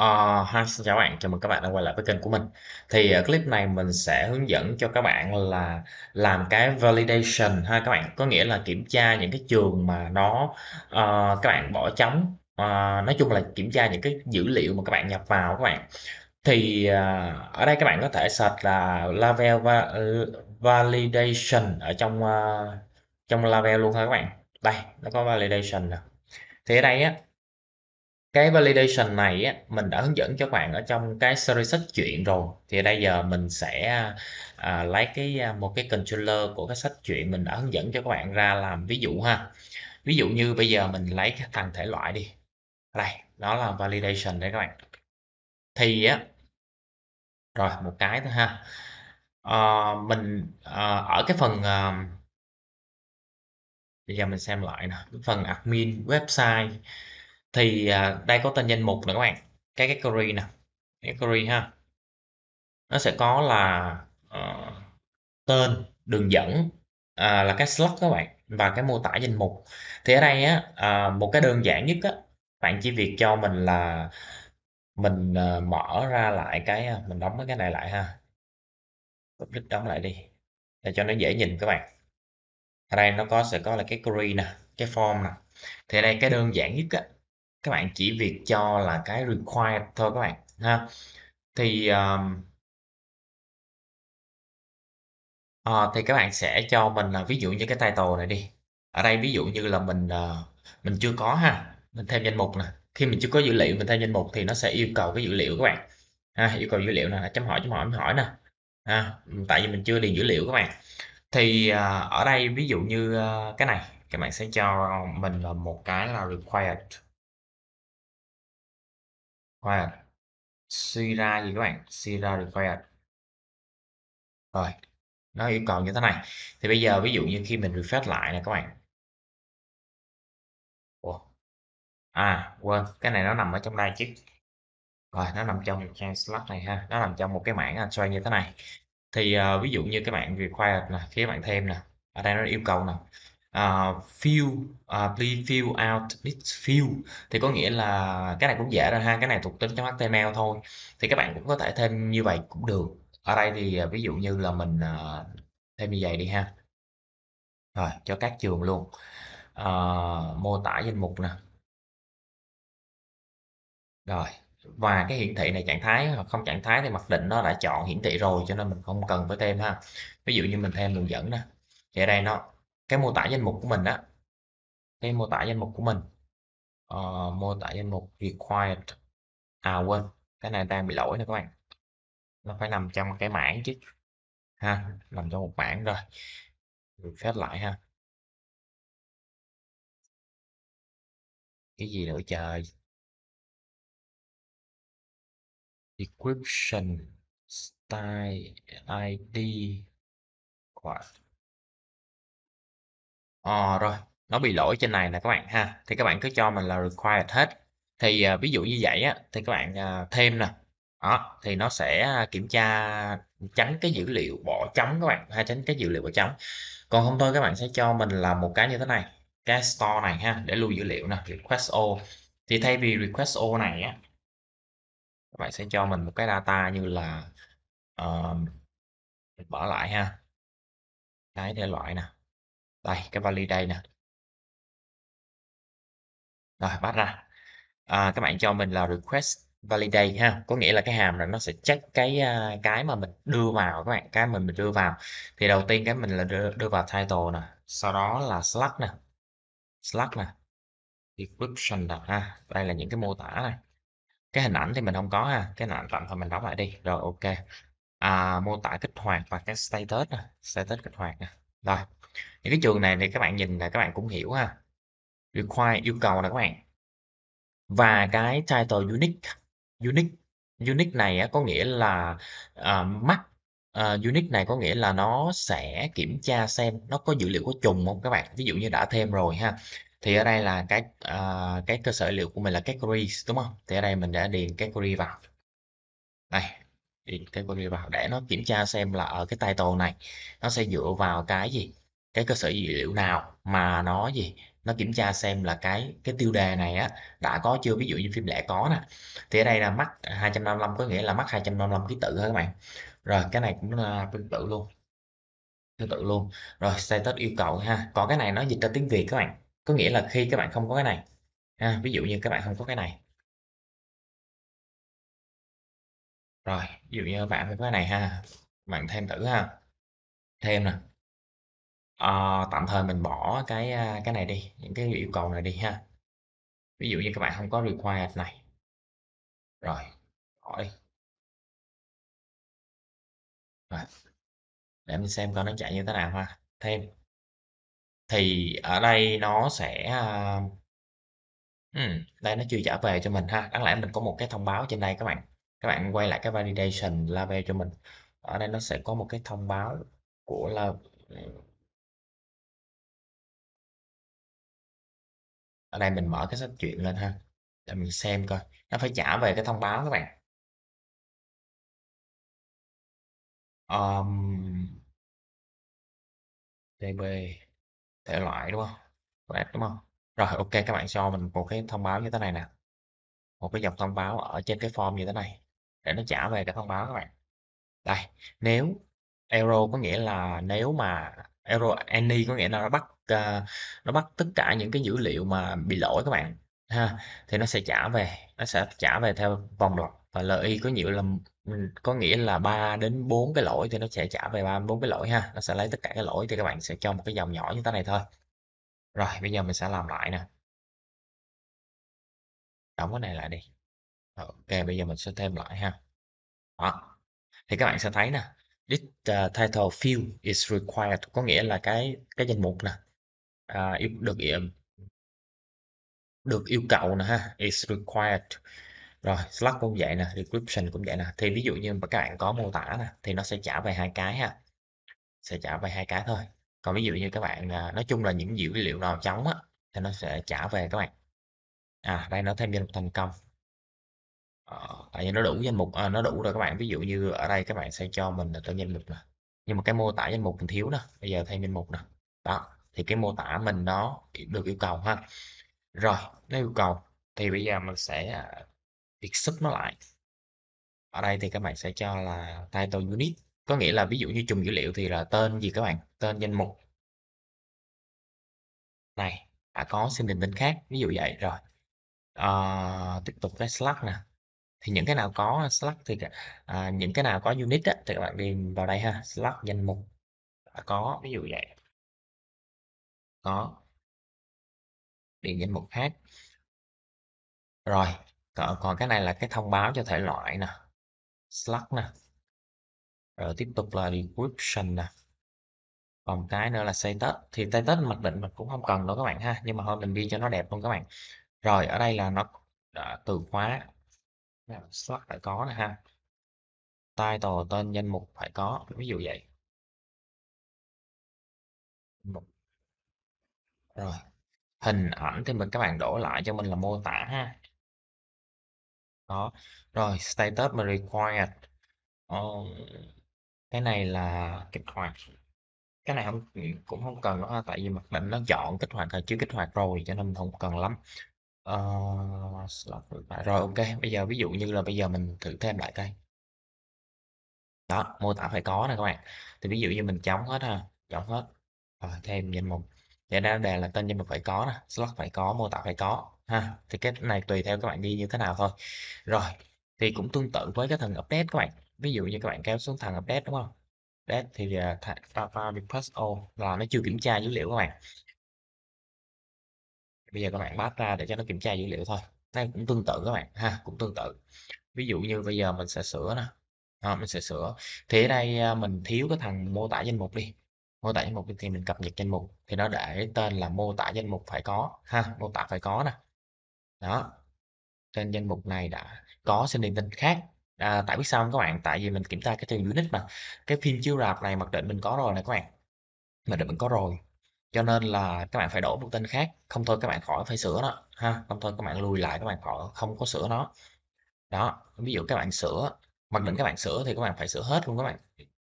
Uh, hi, xin chào các bạn, chào mừng các bạn đã quay lại với kênh của mình. Thì ở ờ, clip này mình sẽ hướng dẫn cho các bạn là làm cái validation ha các bạn, có nghĩa là kiểm tra những cái trường mà nó uh, các bạn bỏ trống, uh, nói chung là kiểm tra những cái dữ liệu mà các bạn nhập vào các bạn. Thì uh, ở đây các bạn có thể search là level va validation ở trong uh, trong level luôn ha các bạn. Đây, nó có validation nè. Thì ở đây á cái validation này á, mình đã hướng dẫn cho các bạn ở trong cái series sách truyện rồi thì đây giờ mình sẽ à, lấy cái à, một cái controller của cái sách truyện mình đã hướng dẫn cho các bạn ra làm ví dụ ha ví dụ như bây giờ mình lấy cái thằng thể loại đi đây đó là validation đấy các bạn thì á rồi một cái thôi ha à, mình à, ở cái phần à, bây giờ mình xem lại nè phần admin website thì à, đây có tên danh mục nè các bạn cái cái query nè cái query ha nó sẽ có là uh, tên đường dẫn à, là cái slot các bạn và cái mô tả danh mục thì ở đây á à, một cái đơn giản nhất á bạn chỉ việc cho mình là mình à, mở ra lại cái à, mình đóng cái này lại ha click đóng lại đi để cho nó dễ nhìn các bạn ở đây nó có sẽ có là cái query nè cái form nè thì đây cái đơn giản nhất á các bạn chỉ việc cho là cái required thôi các bạn ha thì um, uh, thì các bạn sẽ cho mình là ví dụ như cái title này đi ở đây ví dụ như là mình uh, mình chưa có ha mình thêm danh mục nè khi mình chưa có dữ liệu mình thêm danh mục thì nó sẽ yêu cầu cái dữ liệu các bạn ha, yêu cầu dữ liệu nè chấm hỏi chấm hỏi chấm hỏi nè ha, tại vì mình chưa điền dữ liệu các bạn thì uh, ở đây ví dụ như uh, cái này các bạn sẽ cho mình là một cái là required required suy ra gì các bạn suy ra required rồi nó yêu cầu như thế này thì bây giờ ví dụ như khi mình refresh lại nè các bạn Ủa? à quên cái này nó nằm ở trong đây chứ rồi nó nằm trong một trang slot này ha nó nằm trong một cái mảng xoay như thế này thì uh, ví dụ như các bạn required nè khi các bạn thêm nè ở đây nó yêu cầu nè uh, fill uh, please fill out this field thì có nghĩa là cái này cũng dễ rồi ha cái này thuộc tính trong HTML thôi thì các bạn cũng có thể thêm như vậy cũng được ở đây thì à, ví dụ như là mình uh, thêm như vậy đi ha rồi cho các trường luôn uh, mô tả danh mục nè rồi và cái hiển thị này trạng thái hoặc không trạng thái thì mặc định nó đã chọn hiển thị rồi cho nên mình không cần phải thêm ha ví dụ như mình thêm đường dẫn nè thì ở đây nó cái mô tả danh mục của mình á cái mô tả danh mục của mình uh, mô tả danh mục required à quên cái này đang bị lỗi nè các bạn nó phải nằm trong cái mảng chứ ha nằm trong một mảng rồi refresh lại ha cái gì nữa trời description style id quạt Ờ, rồi, nó bị lỗi trên này nè các bạn ha. Thì các bạn cứ cho mình là required hết. Thì, à, ví dụ như vậy á, thì các bạn, à, thêm nè, đó, thì nó sẽ à, kiểm tra tránh cái dữ liệu bỏ trống các bạn, hay tránh cái dữ liệu bỏ trống. Còn không thôi các bạn sẽ cho mình là một cái như thế này, cái store này ha, để lưu dữ liệu nè, request o Thì thay vì request o này á, các bạn sẽ cho mình một cái data như là, uh, ờ, bỏ lại ha. Cái thể loại nè đây cái vali đây nè rồi bắt ra à, các bạn cho mình là request validate ha có nghĩa là cái hàm này nó sẽ check cái à, cái mà mình đưa vào các bạn cái mình mình đưa vào thì đầu tiên cái mình là đưa, đưa vào title nè sau đó là slug nè slug nè description nè ha đây là những cái mô tả này cái hình ảnh thì mình không có ha cái hình ảnh tạm thời mình đóng lại đi rồi ok à, mô tả kích hoạt và cái status nè status kích hoạt nè rồi những cái trường này thì các bạn nhìn là các bạn cũng hiểu ha require yêu cầu là các bạn và cái title unique unique unique này có nghĩa là uh, mắt uh, unique này có nghĩa là nó sẽ kiểm tra xem nó có dữ liệu có trùng không các bạn ví dụ như đã thêm rồi ha thì ở đây là cái uh, cái cơ sở liệu của mình là categories đúng không thì ở đây mình đã điền category vào đây điền category vào để nó kiểm tra xem là ở cái title này nó sẽ dựa vào cái gì cái cơ sở dữ liệu nào mà nó gì nó kiểm tra xem là cái cái tiêu đề này á đã có chưa ví dụ như phim lẻ có nè thì ở đây là mắc 255 có nghĩa là mắc 255 ký tự thôi các bạn rồi cái này cũng là tương tự luôn tương tự luôn rồi status yêu cầu ha còn cái này nó dịch ra tiếng Việt các bạn có nghĩa là khi các bạn không có cái này ha, ví dụ như các bạn không có cái này rồi ví dụ như bạn phải có cái này ha bạn thêm thử ha thêm nè Ờ, tạm thời mình bỏ cái, a, à, cái này đi, những cái yêu cầu này đi ha. Ví dụ như các bạn không có required này. Rồi, bỏ Rồi. Để mình xem coi nó chạy như thế nào ha, thêm. Thì ở đây nó sẽ, a à, đây nó chưa trả về cho mình ha, đáng lẽ mình có một cái thông báo trên đây các bạn. Các bạn quay lại cái validation label cho mình, ở đây nó sẽ có một cái thông báo của là ở đây mình mở cái sách chuyện lên ha để mình xem coi nó phải trả về cái thông báo các bạn um, DB thể loại đúng không Quét đúng không rồi ok các bạn cho mình một cái thông báo như thế này nè một cái dòng thông báo ở trên cái form như thế này để nó trả về cái thông báo các bạn đây nếu error có nghĩa là nếu mà error any có nghĩa là nó bắt Ờ, nó bắt tất cả những cái dữ liệu mà bị lỗi các bạn ha thì nó sẽ trả về nó sẽ trả về theo vòng lặp và LI có nhiều là có nghĩa là 3 đến 4 cái lỗi thì nó sẽ trả về 3 4 cái lỗi ha nó sẽ lấy tất cả cái lỗi thì các bạn sẽ cho một cái dòng nhỏ như thế này thôi rồi bây giờ mình sẽ làm lại nè đóng cái này lại đi ok bây giờ mình sẽ thêm lại ha đó thì các bạn sẽ thấy nè this uh, title field is required có nghĩa là cái cái danh mục nè à, yêu được được yêu cầu nè ha is required rồi slug cũng vậy nè description cũng vậy nè thì ví dụ như các bạn có mô tả nè thì nó sẽ trả về hai cái ha sẽ trả về hai cái thôi còn ví dụ như các bạn à, nói chung là những dữ liệu nào trống á thì nó sẽ trả về các bạn à đây nó thêm danh mục thành công à, tại vì nó đủ danh mục à, nó đủ rồi các bạn ví dụ như ở đây các bạn sẽ cho mình là tên danh mục nè nhưng mà cái mô tả danh mục mình thiếu nè bây giờ thêm danh mục nè đó thì cái mô tả mình nó được yêu cầu ha rồi nó yêu cầu thì bây giờ mình sẽ à, việc sức nó lại ở đây thì các bạn sẽ cho là title unit có nghĩa là ví dụ như chùm dữ liệu thì là tên gì các bạn tên danh mục này đã à, có xin định tính khác ví dụ vậy rồi à, tiếp tục cái slug nè thì những cái nào có slug thì à, những cái nào có unit á, thì các bạn điền vào đây ha slug danh mục đã có ví dụ vậy có điền danh mục khác rồi còn, cái này là cái thông báo cho thể loại nè slug nè rồi tiếp tục là description nè còn cái nữa là status thì status mặc định mình cũng không cần đâu các bạn ha nhưng mà thôi mình đi cho nó đẹp luôn các bạn rồi ở đây là nó đã từ khóa slug đã có nè ha title tên danh mục phải có ví dụ vậy mục rồi, hình ảnh thì mình các bạn đổ lại cho mình là mô tả ha. Đó. Rồi, status mà required. Ờ, cái này là kích hoạt. Cái này không cũng không cần nữa tại vì mặt định nó chọn kích hoạt là chứ kích hoạt rồi cho nên không cần lắm. Ờ, rồi ok, bây giờ ví dụ như là bây giờ mình thử thêm lại đây. Đó, mô tả phải có nè các bạn. Thì ví dụ như mình chống hết ha, chống hết. Rồi, thêm danh mục vậy ra đề là tên nhân vật phải có nè slot phải có mô tả phải có ha thì cái này tùy theo các bạn ghi như thế nào thôi rồi thì cũng tương tự với cái thằng update các bạn ví dụ như các bạn kéo xuống thằng update đúng không update thì Java plus o là nó chưa kiểm tra dữ liệu các bạn bây giờ các bạn bắt ra để cho nó kiểm tra dữ liệu thôi đây cũng tương tự các bạn ha cũng tương tự ví dụ như bây giờ mình sẽ sửa nè à, mình sẽ sửa thì ở đây à, mình thiếu cái thằng mô tả danh mục đi mô tả danh mục thì mình cập nhật danh mục thì nó để tên là mô tả danh mục phải có ha mô tả phải có nè đó tên danh mục này đã có xin điền tên khác à, tại biết sao không các bạn tại vì mình kiểm tra cái trường unit mà cái phim chiếu rạp này mặc định mình có rồi này các bạn mặc định mình có rồi cho nên là các bạn phải đổi một tên khác không thôi các bạn khỏi phải sửa nó ha không thôi các bạn lùi lại các bạn khỏi không có sửa nó đó ví dụ các bạn sửa mặc định các bạn sửa thì các bạn phải sửa hết luôn các bạn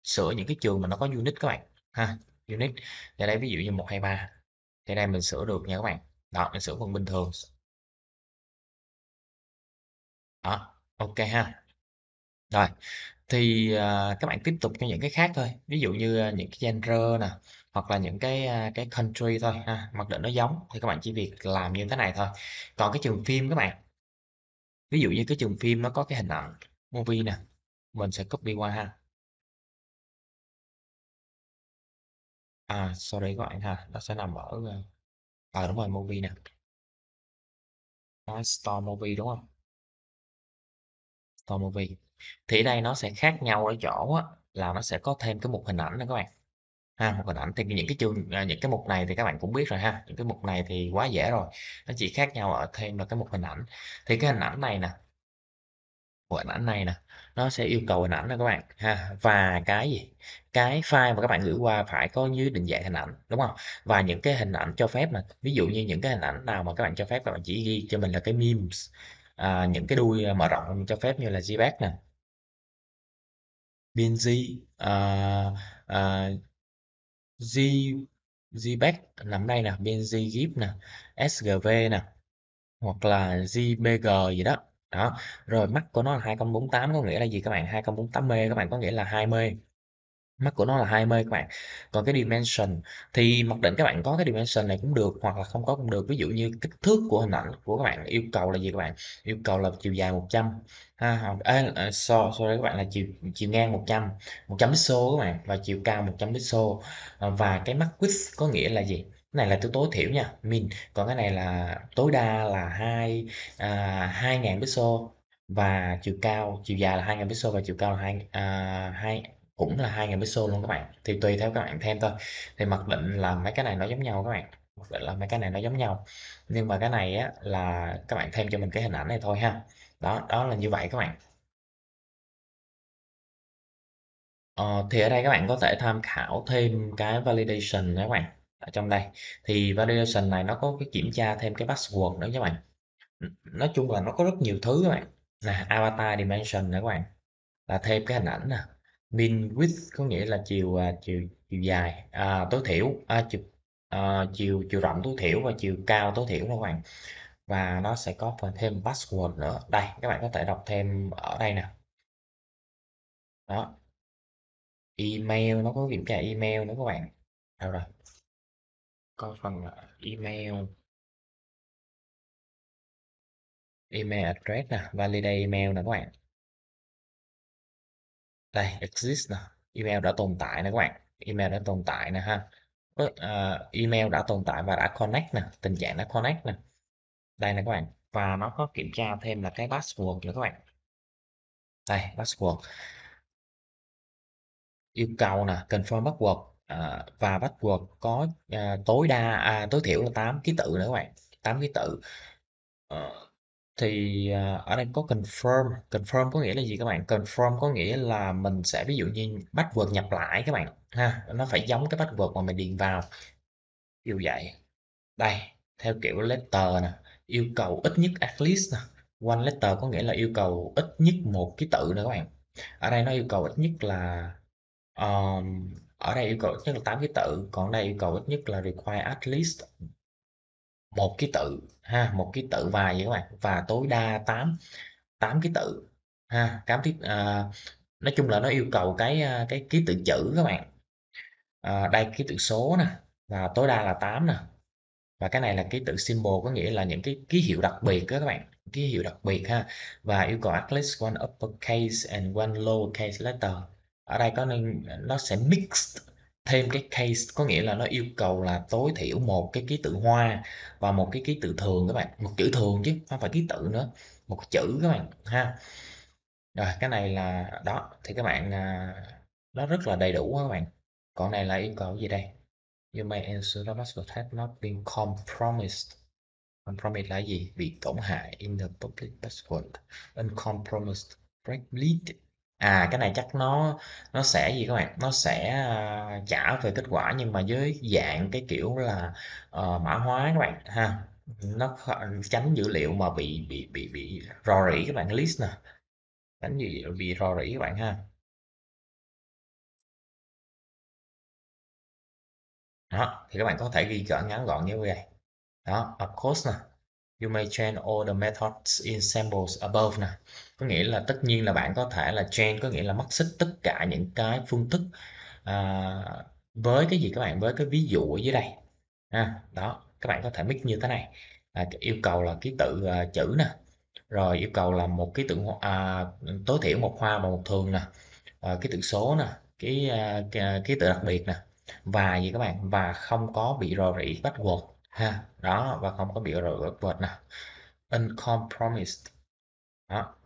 sửa những cái trường mà nó có unit các bạn ha unit ở đây ví dụ như một hai ba, thì đây mình sửa được nha các bạn đó mình sửa phần bình thường đó ok ha rồi thì uh, các bạn tiếp tục cho những cái khác thôi ví dụ như à, những cái genre nè hoặc là những cái à, cái country thôi ha mặc định nó giống thì các bạn chỉ việc làm như thế này thôi còn cái trường phim các bạn ví dụ như cái trường phim nó có cái hình ảnh movie nè mình sẽ copy qua ha À, sau đấy gọi bạn ha, nó sẽ nằm ở ờ, à đúng rồi, movie nè. Nó store movie đúng không? Store movie. Thì đây nó sẽ khác nhau ở chỗ á, là nó sẽ có thêm cái mục hình ảnh nè các bạn. Ha, một hình ảnh thì những cái chương à, những cái mục này thì các bạn cũng biết rồi ha. Những cái mục này thì quá dễ rồi. Nó chỉ khác nhau ở thêm là cái mục hình ảnh. Thì cái hình ảnh này nè hình ảnh này nè nó sẽ yêu cầu hình ảnh đó các bạn ha và cái gì cái file mà các bạn gửi qua phải có dưới định dạng hình ảnh đúng không và những cái hình ảnh cho phép mà ví dụ như những cái hình ảnh nào mà các bạn cho phép các bạn chỉ ghi cho mình là cái memes à, những cái đuôi à, mở rộng cho phép như là JPEG nè PNG z à, à, G JPEG nằm đây nè PNG GIF nè SGV nè hoặc là JPG gì đó đó, rồi mắt của nó là 2048 có nghĩa là gì các bạn? 2048 mê các bạn có nghĩa là 2 mê. Max của nó là 2 mê các bạn. Còn cái dimension thì mặc định các bạn có cái dimension này cũng được hoặc là không có cũng được. Ví dụ như kích thước của hình ảnh của các bạn yêu cầu là gì các bạn? Yêu cầu là chiều dài 100 ha à, à, so so đấy các bạn là chiều chiều ngang 100, 100 pixel các bạn và chiều cao 100 pixel. và cái mắt width có nghĩa là gì? này là tôi tối thiểu nha min còn cái này là tối đa là hai à, hai ngàn pixel và chiều cao chiều dài là hai ngàn pixel và chiều cao là hai à, hai cũng là hai ngàn pixel luôn các bạn thì tùy theo các bạn thêm thôi thì mặc định là mấy cái này nó giống nhau các bạn mặc định là mấy cái này nó giống nhau nhưng mà cái này á, là các bạn thêm cho mình cái hình ảnh này thôi ha đó đó là như vậy các bạn ờ, thì ở đây các bạn có thể tham khảo thêm cái validation nha các bạn ở trong đây thì validation này nó có cái kiểm tra thêm cái password nữa các bạn nói chung là nó có rất nhiều thứ các bạn là avatar dimension nữa các bạn là thêm cái hình ảnh nè min width có nghĩa là chiều à, chiều chiều dài à, tối thiểu à, chiều, à, chiều chiều rộng tối thiểu và chiều cao tối thiểu các bạn và nó sẽ có phần thêm password nữa đây các bạn có thể đọc thêm ở đây nè đó email nó có kiểm tra email nữa các bạn đâu rồi có phần ờ, email email address nè validate email nè các bạn đây exist nè email đã tồn tại nè các bạn email đã tồn tại nè ha uh, email đã tồn tại và đã connect nè tình trạng đã connect nè đây nè các bạn và nó có kiểm tra thêm là cái password nữa các bạn đây password yêu cầu nè confirm password À, và bắt buộc có, à, tối đa à, tối thiểu là 8 ký tự nữa các bạn, 8 ký tự. Ờ, thì, à, ở đây có confirm, confirm có nghĩa là gì các bạn? Confirm có nghĩa là mình sẽ ví dụ như bắt buộc nhập lại các bạn ha, nó phải giống cái bắt buộc mà mình điền vào. Ví dụ vậy. Đây, theo kiểu letter nè, yêu cầu ít nhất at least nè. One letter có nghĩa là yêu cầu ít nhất một ký tự nữa các bạn. Ở đây nó yêu cầu ít nhất là um, ở đây yêu cầu ít nhất là 8 ký tự còn đây yêu cầu ít nhất là require at least một ký tự ha một ký tự vài vậy các bạn và tối đa 8 8 ký tự ha cảm thấy à, nói chung là nó yêu cầu cái à, cái ký tự chữ các bạn à, đây ký tự số nè và tối đa là 8 nè và cái này là ký tự symbol có nghĩa là những cái ký hiệu đặc biệt đó các bạn ký hiệu đặc biệt ha và yêu cầu at least one uppercase and one lowercase letter ở đây có nên nó sẽ mix thêm cái case có nghĩa là nó yêu cầu là tối thiểu một cái ký tự hoa và một cái ký tự thường các bạn một chữ thường chứ không phải ký tự nữa một chữ các bạn ha rồi cái này là đó thì các bạn à, nó rất là đầy đủ các bạn còn này là yêu cầu gì đây you may ensure that password has not been compromised compromised là gì bị tổn hại in the public password uncompromised break bleed À, cái này chắc nó nó sẽ gì các bạn, nó sẽ, à, trả về kết quả nhưng mà dưới dạng cái kiểu là, ờ, mã hóa các bạn ha. Nó kh tránh dữ liệu mà bị bị bị bị rò rỉ các bạn, leak nè, tránh dữ liệu bị rò rỉ các bạn ha. Đó, thì các bạn có thể ghi gọn ngắn gọn như vậy Đó, of course nè, you may change all the methods in samples above nè có nghĩa là tất nhiên là bạn có thể là train có nghĩa là mắt xích tất cả những cái phương thức à, với cái gì các bạn với cái ví dụ ở dưới đây à, đó các bạn có thể mix như thế này à, yêu cầu là ký tự à, chữ nè rồi yêu cầu là một ký tự à, tối thiểu một hoa và một thường nè à, ký tự số nè à, ký à, ký tự đặc biệt nè và gì các bạn và không có bị rò rỉ password ha đó và không có bị rò rỉ password nè uncompromised đó